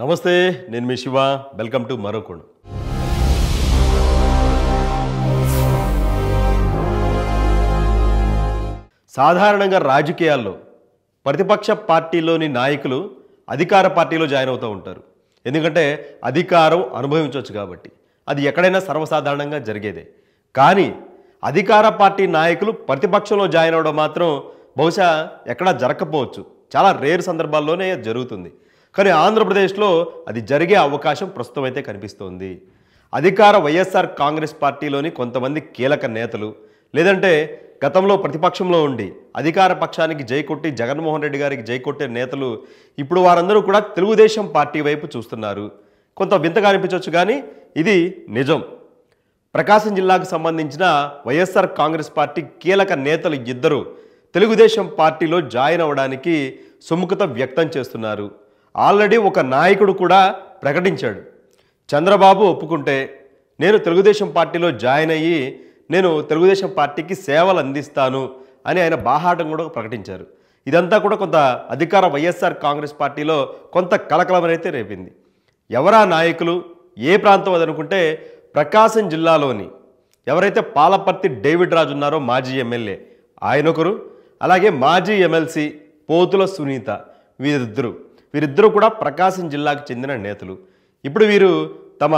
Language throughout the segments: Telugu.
నమస్తే నేను మీ శివ వెల్కమ్ టు మరొకడు సాధారణంగా రాజకీయాల్లో ప్రతిపక్ష పార్టీలోని నాయకులు అధికార పార్టీలో జాయిన్ అవుతూ ఉంటారు ఎందుకంటే అధికారం అనుభవించవచ్చు కాబట్టి అది ఎక్కడైనా సర్వసాధారణంగా జరిగేదే కానీ అధికార పార్టీ నాయకులు ప్రతిపక్షంలో జాయిన్ అవడం మాత్రం బహుశా ఎక్కడా జరగకపోవచ్చు చాలా రేరు సందర్భాల్లోనే జరుగుతుంది కానీ ఆంధ్రప్రదేశ్లో అది జరిగే అవకాశం ప్రస్తుతం అయితే కనిపిస్తోంది అధికార వైఎస్ఆర్ కాంగ్రెస్ పార్టీలోని కొంతమంది కీలక నేతలు లేదంటే గతంలో ప్రతిపక్షంలో ఉండి అధికార పక్షానికి కొట్టి జగన్మోహన్ రెడ్డి గారికి కొట్టే నేతలు ఇప్పుడు వారందరూ కూడా తెలుగుదేశం పార్టీ వైపు చూస్తున్నారు కొంత వింతగా అనిపించవచ్చు కానీ ఇది నిజం ప్రకాశం జిల్లాకు సంబంధించిన వైఎస్ఆర్ కాంగ్రెస్ పార్టీ కీలక నేతలు ఇద్దరు తెలుగుదేశం పార్టీలో జాయిన్ అవ్వడానికి సుముఖత వ్యక్తం చేస్తున్నారు ఆల్రెడీ ఒక నాయకుడు కూడా ప్రకటించాడు చంద్రబాబు ఒప్పుకుంటే నేను తెలుగుదేశం పార్టీలో జాయిన్ అయ్యి నేను తెలుగుదేశం పార్టీకి సేవలు అందిస్తాను అని ఆయన బాహాటం కూడా ప్రకటించారు ఇదంతా కూడా కొంత అధికార వైఎస్ఆర్ కాంగ్రెస్ పార్టీలో కొంత కలకలమనైతే రేపింది ఎవరా నాయకులు ఏ ప్రాంతం అదనుకుంటే ప్రకాశం జిల్లాలోని ఎవరైతే పాలపర్తి డేవిడ్ రాజు ఉన్నారో మాజీ ఎమ్మెల్యే ఆయనొకరు అలాగే మాజీ ఎమ్మెల్సీ పోతుల సునీత వీరిద్దరు వీరిద్దరూ కూడా ప్రకాశం జిల్లాకు చెందిన నేతలు ఇప్పుడు వీరు తమ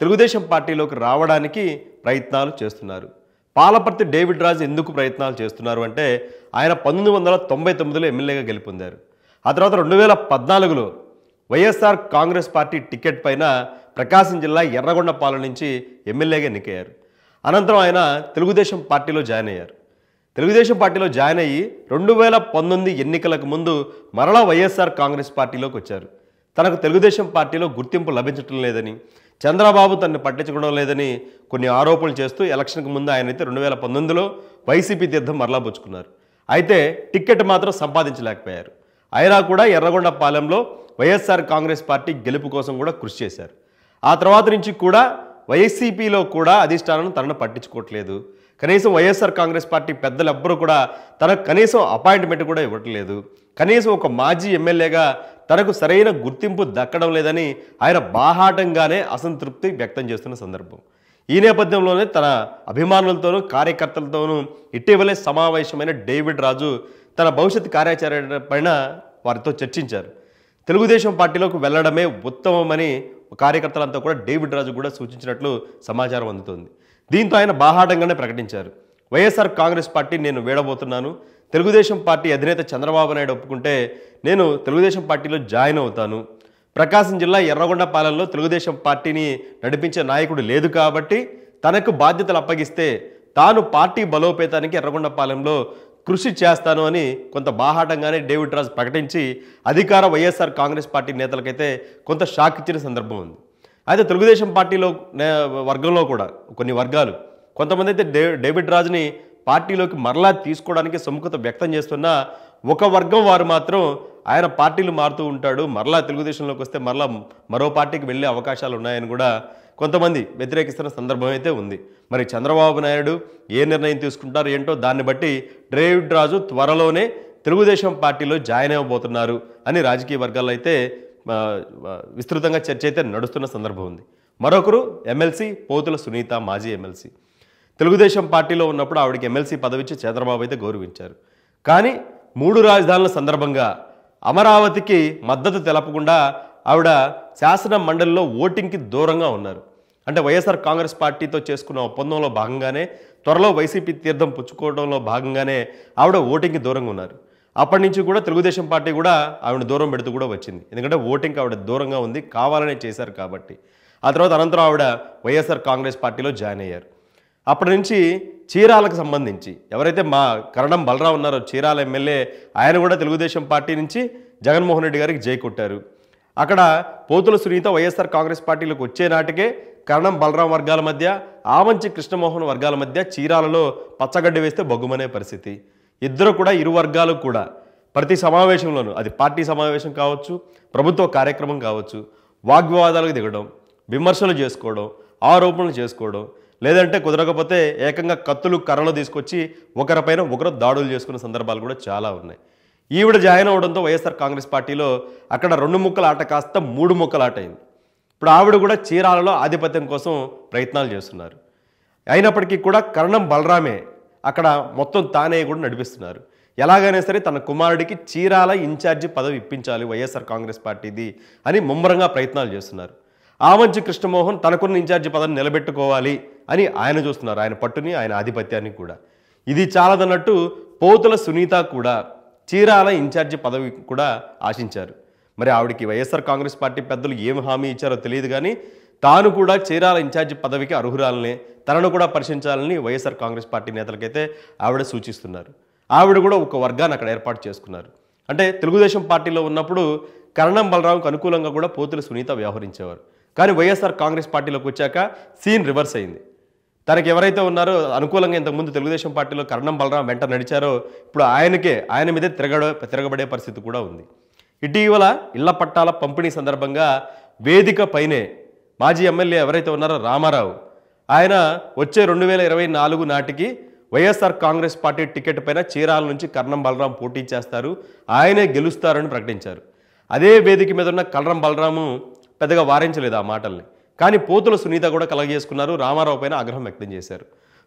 తెలుగుదేశం పార్టీలోకి రావడానికి ప్రయత్నాలు చేస్తున్నారు పాలపర్తి డేవిడ్ రాజు ఎందుకు ప్రయత్నాలు చేస్తున్నారు అంటే ఆయన పంతొమ్మిది వందల తొంభై తొమ్మిదిలో ఎమ్మెల్యేగా గెలుపొందారు ఆ తర్వాత రెండు వేల పద్నాలుగులో వైఎస్ఆర్ కాంగ్రెస్ పార్టీ టికెట్ పైన ప్రకాశం జిల్లా ఎర్రగొండపాలెం నుంచి ఎమ్మెల్యేగా ఎన్నికయ్యారు అనంతరం ఆయన తెలుగుదేశం పార్టీలో జాయిన్ అయ్యారు తెలుగుదేశం పార్టీలో జాయిన్ అయ్యి రెండు వేల పంతొమ్మిది ఎన్నికలకు ముందు మరలా వైఎస్ఆర్ కాంగ్రెస్ పార్టీలోకి వచ్చారు తనకు తెలుగుదేశం పార్టీలో గుర్తింపు లభించటం లేదని చంద్రబాబు తనను పట్టించుకోవడం లేదని కొన్ని ఆరోపణలు చేస్తూ ఎలక్షన్కు ముందు ఆయన అయితే రెండు వేల పంతొమ్మిదిలో వైసీపీ తీర్థం మరలా పుచ్చుకున్నారు అయితే టిక్కెట్ మాత్రం సంపాదించలేకపోయారు అయినా కూడా ఎర్రగొండపాలెంలో వైఎస్ఆర్ కాంగ్రెస్ పార్టీ గెలుపు కోసం కూడా కృషి చేశారు ఆ తర్వాత నుంచి కూడా వైఎస్సీపీలో కూడా అధిష్టానం తనను పట్టించుకోవట్లేదు కనీసం వైఎస్ఆర్ కాంగ్రెస్ పార్టీ పెద్దలెవ్వరూ కూడా తనకు కనీసం అపాయింట్మెంట్ కూడా ఇవ్వట్లేదు కనీసం ఒక మాజీ ఎమ్మెల్యేగా తనకు సరైన గుర్తింపు దక్కడం లేదని ఆయన బాహాటంగానే అసంతృప్తి వ్యక్తం చేస్తున్న సందర్భం ఈ నేపథ్యంలోనే తన అభిమానులతోనూ కార్యకర్తలతోనూ ఇటీవలే సమావేశమైన డేవిడ్ రాజు తన భవిష్యత్ కార్యాచరణ పైన వారితో చర్చించారు తెలుగుదేశం పార్టీలోకి వెళ్లడమే ఉత్తమమని కార్యకర్తలంతా కూడా డేవిడ్ రాజు కూడా సూచించినట్లు సమాచారం అందుతోంది దీంతో ఆయన బాహాటంగానే ప్రకటించారు వైఎస్ఆర్ కాంగ్రెస్ పార్టీ నేను వేడబోతున్నాను తెలుగుదేశం పార్టీ అధినేత చంద్రబాబు నాయుడు ఒప్పుకుంటే నేను తెలుగుదేశం పార్టీలో జాయిన్ అవుతాను ప్రకాశం జిల్లా ఎర్రగొండపాలెంలో తెలుగుదేశం పార్టీని నడిపించే నాయకుడు లేదు కాబట్టి తనకు బాధ్యతలు అప్పగిస్తే తాను పార్టీ బలోపేతానికి ఎర్రగొండపాలెంలో కృషి చేస్తాను అని కొంత బాహాటంగానే డేవిడ్ రాజ్ ప్రకటించి అధికార వైఎస్ఆర్ కాంగ్రెస్ పార్టీ నేతలకైతే కొంత షాక్ ఇచ్చిన సందర్భం ఉంది అయితే తెలుగుదేశం పార్టీలో వర్గంలో కూడా కొన్ని వర్గాలు కొంతమంది అయితే డే డేవిడ్ రాజ్ని పార్టీలోకి మరలా తీసుకోవడానికి సముఖత వ్యక్తం చేస్తున్న ఒక వర్గం వారు మాత్రం ఆయన పార్టీలు మారుతూ ఉంటాడు మరలా తెలుగుదేశంలోకి వస్తే మరలా మరో పార్టీకి వెళ్ళే అవకాశాలు ఉన్నాయని కూడా కొంతమంది వ్యతిరేకిస్తున్న సందర్భం అయితే ఉంది మరి చంద్రబాబు నాయుడు ఏ నిర్ణయం తీసుకుంటారు ఏంటో దాన్ని బట్టి డ్రేవిడ్ రాజు త్వరలోనే తెలుగుదేశం పార్టీలో జాయిన్ అవ్వబోతున్నారు అని రాజకీయ వర్గాల్లో అయితే విస్తృతంగా చర్చ అయితే నడుస్తున్న సందర్భం ఉంది మరొకరు ఎమ్మెల్సీ పోతుల సునీత మాజీ ఎమ్మెల్సీ తెలుగుదేశం పార్టీలో ఉన్నప్పుడు ఆవిడకి ఎమ్మెల్సీ పదవిచ్చి చంద్రబాబు అయితే గౌరవించారు కానీ మూడు రాజధానుల సందర్భంగా అమరావతికి మద్దతు తెలపకుండా ఆవిడ శాసన మండలిలో ఓటింగ్కి దూరంగా ఉన్నారు అంటే వైఎస్ఆర్ కాంగ్రెస్ పార్టీతో చేసుకున్న ఒప్పందంలో భాగంగానే త్వరలో వైసీపీ తీర్థం పుచ్చుకోవడంలో భాగంగానే ఆవిడ ఓటింగ్కి దూరంగా ఉన్నారు అప్పటి నుంచి కూడా తెలుగుదేశం పార్టీ కూడా ఆవిడ దూరం పెడుతూ కూడా వచ్చింది ఎందుకంటే ఓటింగ్కి ఆవిడ దూరంగా ఉంది కావాలనే చేశారు కాబట్టి ఆ తర్వాత అనంతరం ఆవిడ వైఎస్ఆర్ కాంగ్రెస్ పార్టీలో జాయిన్ అయ్యారు అప్పటి నుంచి చీరాలకు సంబంధించి ఎవరైతే మా కరణం బలరావు ఉన్నారో చీరాల ఎమ్మెల్యే ఆయన కూడా తెలుగుదేశం పార్టీ నుంచి జగన్మోహన్ రెడ్డి గారికి జై కొట్టారు అక్కడ పోతుల సునీత వైఎస్ఆర్ కాంగ్రెస్ పార్టీలకు వచ్చే నాటికే కరణం బలరాం వర్గాల మధ్య ఆవంచి కృష్ణమోహన్ వర్గాల మధ్య చీరాలలో పచ్చగడ్డి వేస్తే బొగ్గుమనే పరిస్థితి ఇద్దరు కూడా ఇరు వర్గాలు కూడా ప్రతి సమావేశంలోనూ అది పార్టీ సమావేశం కావచ్చు ప్రభుత్వ కార్యక్రమం కావచ్చు వాగ్వివాదాలకు దిగడం విమర్శలు చేసుకోవడం ఆరోపణలు చేసుకోవడం లేదంటే కుదరకపోతే ఏకంగా కత్తులు కర్రలు తీసుకొచ్చి ఒకరిపైన ఒకరు దాడులు చేసుకున్న సందర్భాలు కూడా చాలా ఉన్నాయి ఈవిడ జాయిన్ అవడంతో వైఎస్ఆర్ కాంగ్రెస్ పార్టీలో అక్కడ రెండు ముక్కల ఆట కాస్త మూడు ముక్కల ఆట అయింది ఇప్పుడు ఆవిడ కూడా చీరాలలో ఆధిపత్యం కోసం ప్రయత్నాలు చేస్తున్నారు అయినప్పటికీ కూడా కరణం బలరామే అక్కడ మొత్తం తానే కూడా నడిపిస్తున్నారు ఎలాగైనా సరే తన కుమారుడికి చీరాల ఇన్ఛార్జి పదవి ఇప్పించాలి వైఎస్ఆర్ కాంగ్రెస్ పార్టీది అని ముమ్మరంగా ప్రయత్నాలు చేస్తున్నారు ఆమంచి కృష్ణమోహన్ తనకున్న ఇన్ఛార్జి పదవిని నిలబెట్టుకోవాలి అని ఆయన చూస్తున్నారు ఆయన పట్టుని ఆయన ఆధిపత్యాన్ని కూడా ఇది చాలదన్నట్టు పోతుల సునీత కూడా చీరాల ఇన్ఛార్జి పదవి కూడా ఆశించారు మరి ఆవిడకి వైఎస్ఆర్ కాంగ్రెస్ పార్టీ పెద్దలు ఏం హామీ ఇచ్చారో తెలియదు కానీ తాను కూడా చీరాల ఇన్ఛార్జి పదవికి అర్హురాలని తనను కూడా పరిశీలించాలని వైఎస్ఆర్ కాంగ్రెస్ పార్టీ నేతలకైతే ఆవిడ సూచిస్తున్నారు ఆవిడ కూడా ఒక వర్గాన్ని అక్కడ ఏర్పాటు చేసుకున్నారు అంటే తెలుగుదేశం పార్టీలో ఉన్నప్పుడు కరణం బలరాంకు అనుకూలంగా కూడా పోతుల సునీత వ్యవహరించేవారు కానీ వైఎస్ఆర్ కాంగ్రెస్ పార్టీలోకి వచ్చాక సీన్ రివర్స్ అయింది తనకు ఎవరైతే ఉన్నారో అనుకూలంగా ఇంతకుముందు తెలుగుదేశం పార్టీలో కరణం బలరాం వెంట నడిచారో ఇప్పుడు ఆయనకే ఆయన మీదే తిరగడ తిరగబడే పరిస్థితి కూడా ఉంది ఇటీవల ఇళ్ల పట్టాల పంపిణీ సందర్భంగా వేదిక పైనే మాజీ ఎమ్మెల్యే ఎవరైతే ఉన్నారో రామారావు ఆయన వచ్చే రెండు వేల ఇరవై నాలుగు నాటికి వైఎస్ఆర్ కాంగ్రెస్ పార్టీ టికెట్ పైన చీరాల నుంచి కర్ణం బలరాం పోటీ చేస్తారు ఆయనే గెలుస్తారని ప్రకటించారు అదే వేదిక మీద ఉన్న కర్ణం బలరాము పెద్దగా వారించలేదు ఆ మాటల్ని కానీ పోతుల సునీత కూడా కలగజేసుకున్నారు రామారావు పైన ఆగ్రహం వ్యక్తం చేశారు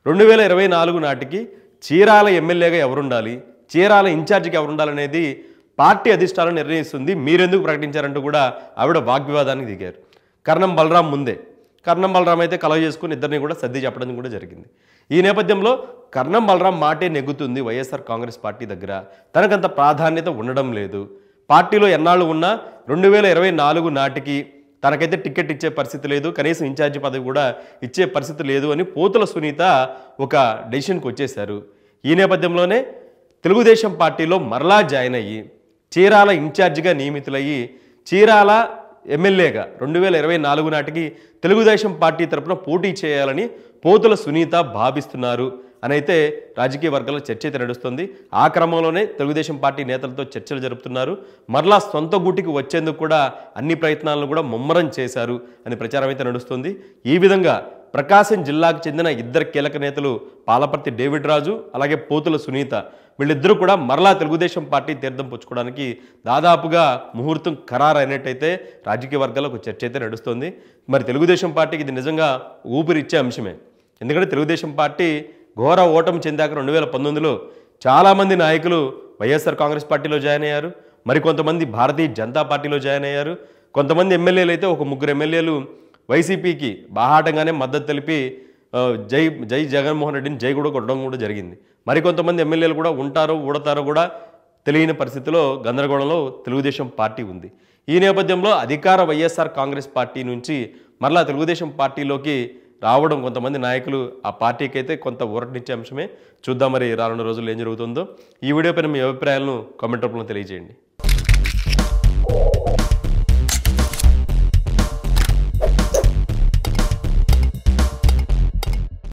రెండు వేల ఇరవై నాలుగు నాటికి చీరాల ఎమ్మెల్యేగా ఎవరుండాలి చీరాల ఇన్ఛార్జికి ఎవరుండాలనేది పార్టీ అధిష్టానం నిర్ణయిస్తుంది మీరెందుకు ప్రకటించారంటూ కూడా ఆవిడ వాగ్వివాదానికి దిగారు కర్ణం బలరాం ముందే కర్ణం బలరాం అయితే కలవ చేసుకుని ఇద్దరిని కూడా సర్ది చెప్పడం కూడా జరిగింది ఈ నేపథ్యంలో కర్ణం బలరాం మాటే నెగ్గుతుంది వైఎస్ఆర్ కాంగ్రెస్ పార్టీ దగ్గర తనకంత ప్రాధాన్యత ఉండడం లేదు పార్టీలో ఎన్నాళ్ళు ఉన్నా రెండు వేల ఇరవై నాలుగు నాటికి తనకైతే టికెట్ ఇచ్చే పరిస్థితి లేదు కనీసం ఇన్ఛార్జి పదవి కూడా ఇచ్చే పరిస్థితి లేదు అని పోతుల సునీత ఒక డెసిషన్కి వచ్చేశారు ఈ నేపథ్యంలోనే తెలుగుదేశం పార్టీలో మరలా జాయిన్ అయ్యి చీరాల ఇన్ఛార్జిగా నియమితులయ్యి చీరాల ఎమ్మెల్యేగా రెండు వేల ఇరవై నాలుగు నాటికి తెలుగుదేశం పార్టీ తరఫున పోటీ చేయాలని పోతుల సునీత భావిస్తున్నారు అని అయితే రాజకీయ వర్గాల్లో చర్చ అయితే నడుస్తుంది ఆ క్రమంలోనే తెలుగుదేశం పార్టీ నేతలతో చర్చలు జరుపుతున్నారు మరలా సొంత గూటికి వచ్చేందుకు కూడా అన్ని ప్రయత్నాలను కూడా ముమ్మరం చేశారు అని ప్రచారం అయితే నడుస్తుంది ఈ విధంగా ప్రకాశం జిల్లాకు చెందిన ఇద్దరు కీలక నేతలు పాలపర్తి డేవిడ్ రాజు అలాగే పోతుల సునీత వీళ్ళిద్దరూ కూడా మరలా తెలుగుదేశం పార్టీ తీర్థం పుచ్చుకోవడానికి దాదాపుగా ముహూర్తం ఖరారైనట్టయితే రాజకీయ వర్గాల్లో ఒక చర్చ అయితే నడుస్తుంది మరి తెలుగుదేశం పార్టీకి ఇది నిజంగా ఊపిరిచ్చే అంశమే ఎందుకంటే తెలుగుదేశం పార్టీ ఘోర ఓటమి చెందాక రెండు వేల పంతొమ్మిదిలో చాలామంది నాయకులు వైఎస్ఆర్ కాంగ్రెస్ పార్టీలో జాయిన్ అయ్యారు మరికొంతమంది భారతీయ జనతా పార్టీలో జాయిన్ అయ్యారు కొంతమంది ఎమ్మెల్యేలు అయితే ఒక ముగ్గురు ఎమ్మెల్యేలు వైసీపీకి బాహాటంగానే మద్దతు తెలిపి జై జై జగన్మోహన్ రెడ్డిని జై కూడా కొట్టడం కూడా జరిగింది మరికొంతమంది ఎమ్మెల్యేలు కూడా ఉంటారో ఊడతారో కూడా తెలియని పరిస్థితిలో గందరగోళంలో తెలుగుదేశం పార్టీ ఉంది ఈ నేపథ్యంలో అధికార వైఎస్ఆర్ కాంగ్రెస్ పార్టీ నుంచి మరలా తెలుగుదేశం పార్టీలోకి రావడం కొంతమంది నాయకులు ఆ పార్టీకి అయితే కొంత ఊరటనిచ్చే అంశమే చూద్దాం మరి రానున్న రోజుల్లో ఏం జరుగుతుందో ఈ వీడియో పైన మీ అభిప్రాయాలను కమెంట్ రూపంలో తెలియజేయండి